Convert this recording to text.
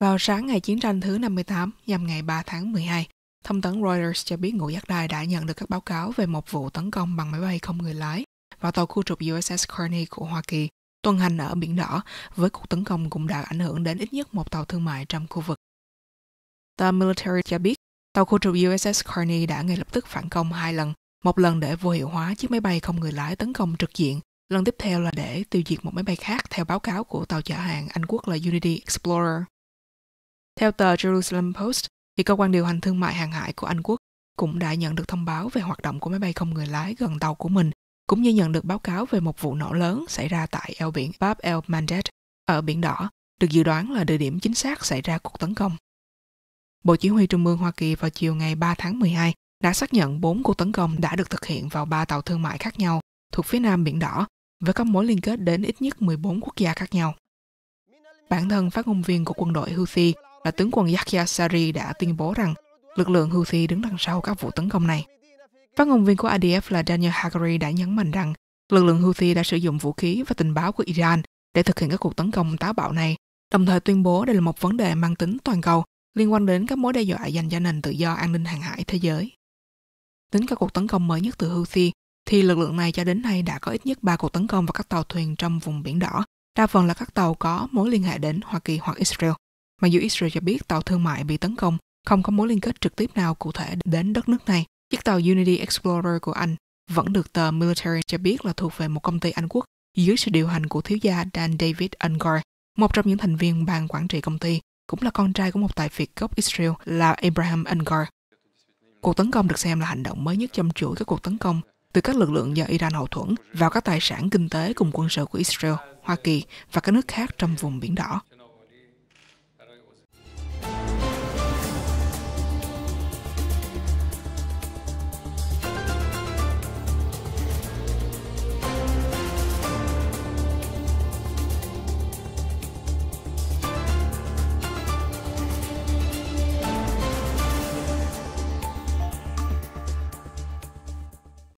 Vào sáng ngày chiến tranh thứ 58 nhằm ngày 3 tháng 12, thông tấn Reuters cho biết ngũ giác đài đã nhận được các báo cáo về một vụ tấn công bằng máy bay không người lái vào tàu khu trục USS Kearney của Hoa Kỳ tuần hành ở Biển Đỏ với cuộc tấn công cũng đã ảnh hưởng đến ít nhất một tàu thương mại trong khu vực. The Military cho biết tàu khu trục USS Kearney đã ngay lập tức phản công hai lần, một lần để vô hiệu hóa chiếc máy bay không người lái tấn công trực diện, lần tiếp theo là để tiêu diệt một máy bay khác theo báo cáo của tàu chở hàng Anh quốc là Unity Explorer theo tờ Jerusalem Post, thì cơ quan điều hành thương mại hàng hải của Anh Quốc cũng đã nhận được thông báo về hoạt động của máy bay không người lái gần tàu của mình, cũng như nhận được báo cáo về một vụ nổ lớn xảy ra tại eo biển Bab el Mandeb ở Biển Đỏ, được dự đoán là địa điểm chính xác xảy ra cuộc tấn công. Bộ Chỉ huy Trung ương Hoa Kỳ vào chiều ngày 3 tháng 12 đã xác nhận 4 cuộc tấn công đã được thực hiện vào 3 tàu thương mại khác nhau thuộc phía Nam Biển Đỏ với các mối liên kết đến ít nhất 14 quốc gia khác nhau. Bản thân phát ngôn viên của quân đội Houthi là tướng quân Yahya Sari đã tuyên bố rằng lực lượng Houthi đứng đằng sau các vụ tấn công này. Phát ngôn viên của ADF là Daniel Hagari đã nhấn mạnh rằng lực lượng Houthi đã sử dụng vũ khí và tình báo của Iran để thực hiện các cuộc tấn công táo bạo này, đồng thời tuyên bố đây là một vấn đề mang tính toàn cầu liên quan đến các mối đe dọa dành cho nền tự do an ninh hàng hải thế giới. Tính các cuộc tấn công mới nhất từ Houthi, thì lực lượng này cho đến nay đã có ít nhất 3 cuộc tấn công vào các tàu thuyền trong vùng biển đỏ, đa phần là các tàu có mối liên hệ đến Hoa Kỳ hoặc Israel. Mặc dù Israel cho biết tàu thương mại bị tấn công không có mối liên kết trực tiếp nào cụ thể đến đất nước này, chiếc tàu Unity Explorer của Anh vẫn được tờ Military cho biết là thuộc về một công ty Anh quốc dưới sự điều hành của thiếu gia Dan David Ungar, một trong những thành viên ban quản trị công ty, cũng là con trai của một tài phiệt gốc Israel là Abraham Ungar. Cuộc tấn công được xem là hành động mới nhất trong chuỗi các cuộc tấn công từ các lực lượng do Iran hậu thuẫn vào các tài sản kinh tế cùng quân sự của Israel, Hoa Kỳ và các nước khác trong vùng Biển Đỏ.